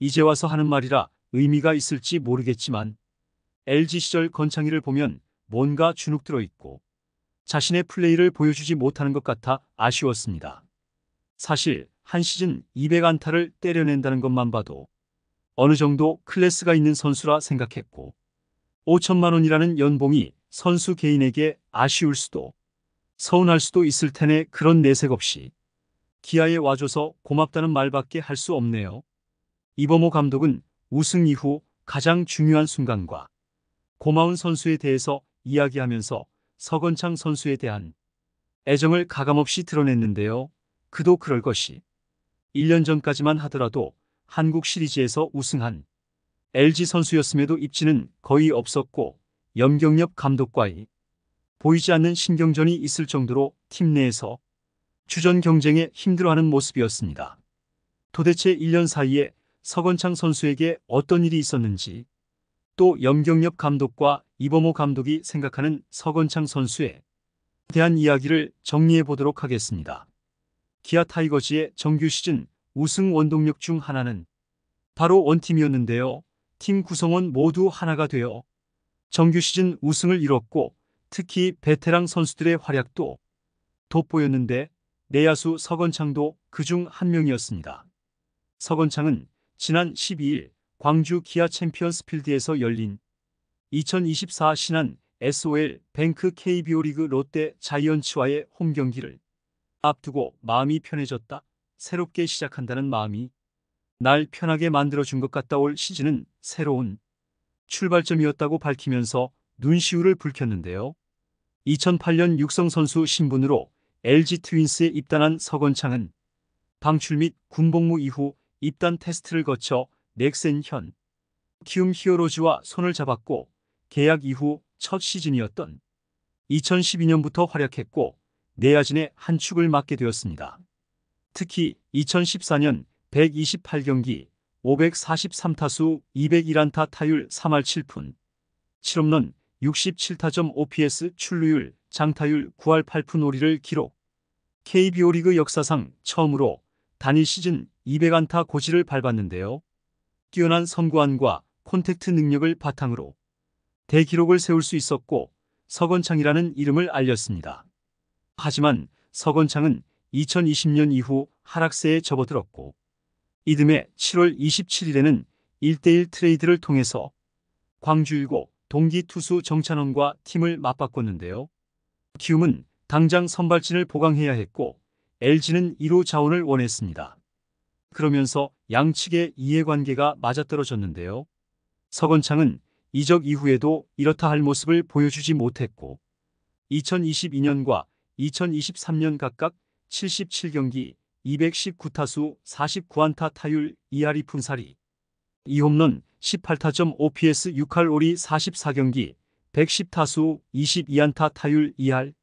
이제 와서 하는 말이라 의미가 있을지 모르겠지만 LG 시절 건창이를 보면 뭔가 주눅 들어 있고 자신의 플레이를 보여주지 못하는 것 같아 아쉬웠습니다. 사실 한 시즌 200안타를 때려낸다는 것만 봐도 어느 정도 클래스가 있는 선수라 생각했고 5천만 원이라는 연봉이 선수 개인에게 아쉬울 수도 서운할 수도 있을 테네 그런 내색 없이 기아에 와줘서 고맙다는 말밖에 할 수 없네요. 이범호 감독은 우승 이후 가장 중요한 순간과 고마운 선수에 대해서 이야기하면서 서건창 선수에 대한 애정을 가감없이 드러냈는데요. 그도 그럴 것이 1년 전까지만 하더라도 한국 시리즈에서 우승한 LG 선수였음에도 입지는 거의 없었고 염경엽 감독과의 보이지 않는 신경전이 있을 정도로 팀 내에서 주전 경쟁에 힘들어하는 모습이었습니다. 도대체 1년 사이에 서건창 선수에게 어떤 일이 있었는지 또 염경엽 감독과 이범호 감독이 생각하는 서건창 선수에 대한 이야기를 정리해 보도록 하겠습니다. 기아 타이거즈의 정규 시즌 우승 원동력 중 하나는 바로 원팀이었는데요. 팀 구성원 모두 하나가 되어 정규 시즌 우승을 이뤘고 특히 베테랑 선수들의 활약도 돋보였는데 내야수 서건창도 그 중 한 명이었습니다. 서건창은 지난 12일 광주 기아 챔피언스 필드에서 열린 2024 신한 SOL 뱅크 KBO 리그 롯데 자이언츠와의 홈 경기를 앞두고 마음이 편해졌다. 새롭게 시작한다는 마음이 날 편하게 만들어준 것 같다 올 시즌은 새로운 출발점이었다고 밝히면서 눈시울을 붉혔는데요. 2008년 육성 선수 신분으로 LG 트윈스에 입단한 서건창은 방출 및 군복무 이후 입단 테스트를 거쳐 넥센 현 키움 히어로즈와 손을 잡았고 계약 이후 첫 시즌이었던 2012년부터 활약했고 내야진의 한 축을 맡게 되었습니다. 특히 2014년 128경기 543타수 201안타 타율 3할 7푼 7홈런 67타점 OPS 출루율 장타율 9할 8푼 오리를 기록 KBO 리그 역사상 처음으로 단일 시즌 200안타 고지를 밟았는데요. 뛰어난 선구안과 콘택트 능력을 바탕으로 대기록을 세울 수 있었고 서건창이라는 이름을 알렸습니다. 하지만 서건창은 2020년 이후 하락세에 접어들었고 이듬해 7월 27일에는 1대1 트레이드를 통해서 광주일고 동기 투수 정찬원과 팀을 맞바꿨는데요. 키움은 당장 선발진을 보강해야 했고 LG는 1호 자원을 원했습니다. 그러면서 양측의 이해관계가 맞아떨어졌는데요. 서건창은 이적 이후에도 이렇다 할 모습을 보여주지 못했고 2022년과 2023년 각각 77경기 219타수 49안타 타율 2할이 푼살이 2홈런 18타점 OPS 6할 오리 44경기 110타수 22안타 타율 2할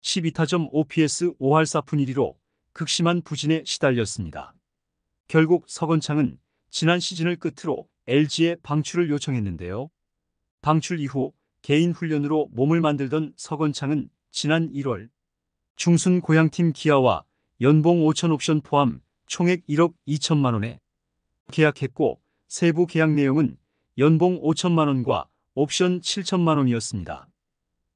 12타점 OPS 5할 4푼 1위로 극심한 부진에 시달렸습니다. 결국 서건창은 지난 시즌을 끝으로 LG에 방출을 요청했는데요. 방출 이후 개인 훈련으로 몸을 만들던 서건창은 지난 1월 중순 고향팀 기아와 연봉 5천 옵션 포함 총액 1억 2천만 원에 계약했고 세부 계약 내용은 연봉 5천만 원과 옵션 7천만 원이었습니다.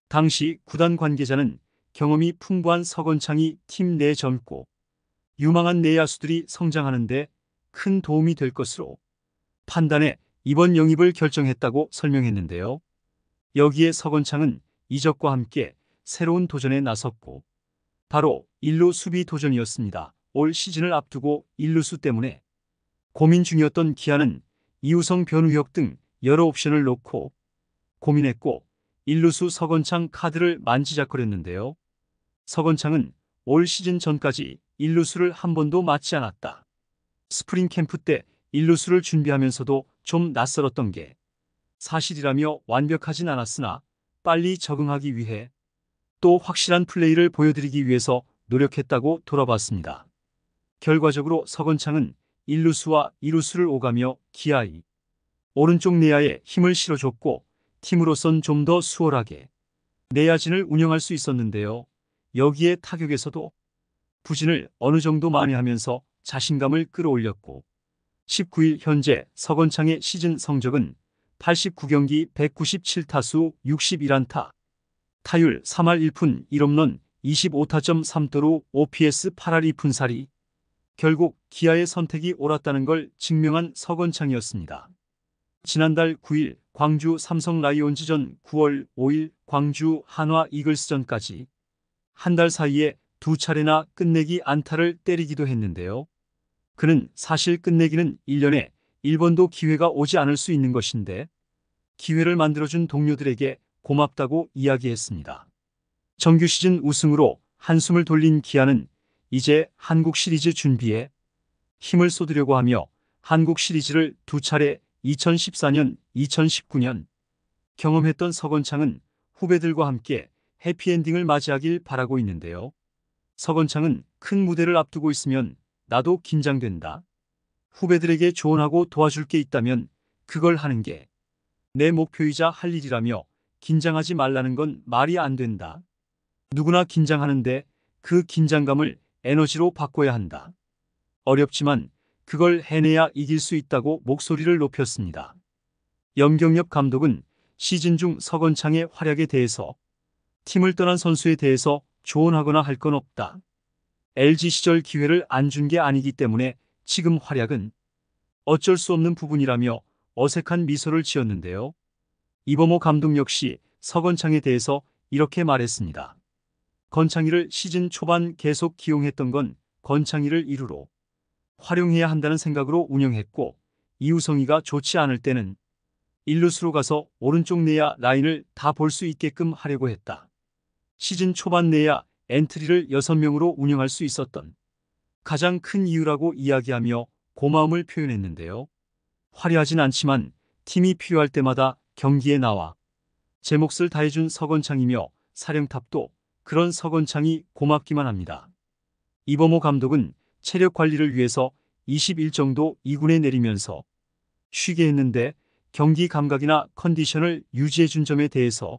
당시 구단 관계자는 경험이 풍부한 서건창이 팀 내 젊고 유망한 내야수들이 성장하는 데 큰 도움이 될 것으로 판단해 이번 영입을 결정했다고 설명했는데요. 여기에 서건창은 이적과 함께 새로운 도전에 나섰고 바로 일루 수비 도전이었습니다. 올 시즌을 앞두고 일루수 때문에 고민 중이었던 기아는 이우성 변우혁 등 여러 옵션을 놓고 고민했고 일루수 서건창 카드를 만지작거렸는데요. 서건창은 올 시즌 전까지 일루수를 한 번도 맞지 않았다. 스프링 캠프 때 일루수를 준비하면서도 좀 낯설었던 게 사실이라며 완벽하진 않았으나 빨리 적응하기 위해 또 확실한 플레이를 보여드리기 위해서 노력했다고 돌아봤습니다. 결과적으로 서건창은 일루수와 이루수를 오가며 기아이 오른쪽 내야에 힘을 실어줬고 팀으로선 좀 더 수월하게 내야진을 운영할 수 있었는데요. 여기에 타격에서도 부진을 어느 정도 많이 하면서 자신감을 끌어올렸고 19일 현재 서건창의 시즌 성적은 89경기 197타수 61안타 타율 3할 1푼 1홈런 25타점 3도로 OPS 8할 2푼 4리 결국 기아의 선택이 옳았다는 걸 증명한 서건창이었습니다. 지난달 9일 광주 삼성 라이온즈전 9월 5일 광주 한화 이글스전까지 한 달 사이에 두 차례나 끝내기 안타를 때리기도 했는데요. 그는 사실 끝내기는 1년에 1번도 기회가 오지 않을 수 있는 것인데 기회를 만들어준 동료들에게 고맙다고 이야기했습니다. 정규 시즌 우승으로 한숨을 돌린 기아는 이제 한국 시리즈 준비에 힘을 쏟으려고 하며 한국 시리즈를 두 차례 2014년, 2019년 경험했던 서건창은 후배들과 함께 해피엔딩을 맞이하길 바라고 있는데요. 서건창은 큰 무대를 앞두고 있으면 나도 긴장된다. 후배들에게 조언하고 도와줄 게 있다면 그걸 하는 게 내 목표이자 할 일이라며 긴장하지 말라는 건 말이 안 된다. 누구나 긴장하는데 그 긴장감을 에너지로 바꿔야 한다. 어렵지만 그걸 해내야 이길 수 있다고 목소리를 높였습니다. 염경엽 감독은 시즌 중 서건창의 활약에 대해서 팀을 떠난 선수에 대해서 조언하거나 할 건 없다. LG 시절 기회를 안 준 게 아니기 때문에 지금 활약은 어쩔 수 없는 부분이라며 어색한 미소를 지었는데요. 이범호 감독 역시 서건창에 대해서 이렇게 말했습니다. 건창이를 시즌 초반 계속 기용했던 건 건창이를 이루로 활용해야 한다는 생각으로 운영했고 이우성이가 좋지 않을 때는 일루수로 가서 오른쪽 내야 라인을 다 볼 수 있게끔 하려고 했다. 시즌 초반 내야 엔트리를 6명으로 운영할 수 있었던 가장 큰 이유라고 이야기하며 고마움을 표현했는데요. 화려하진 않지만 팀이 필요할 때마다 경기에 나와 제 몫을 다해준 서건창이며 사령탑도 그런 서건창이 고맙기만 합니다. 이범호 감독은 체력 관리를 위해서 21정도 2군에 내리면서 쉬게 했는데 경기 감각이나 컨디션을 유지해준 점에 대해서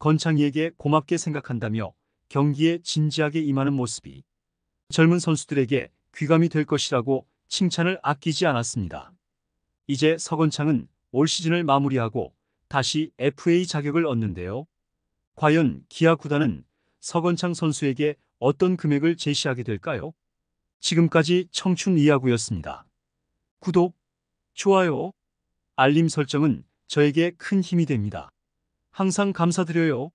건창이에게 고맙게 생각한다며 경기에 진지하게 임하는 모습이 젊은 선수들에게 귀감이 될 것이라고 칭찬을 아끼지 않았습니다. 이제 서건창은 올 시즌을 마무리하고 다시 FA 자격을 얻는데요. 과연 기아 구단은 서건창 선수에게 어떤 금액을 제시하게 될까요? 지금까지 청춘 이야구였습니다. 구독, 좋아요, 알림 설정은 저에게 큰 힘이 됩니다. 항상 감사드려요.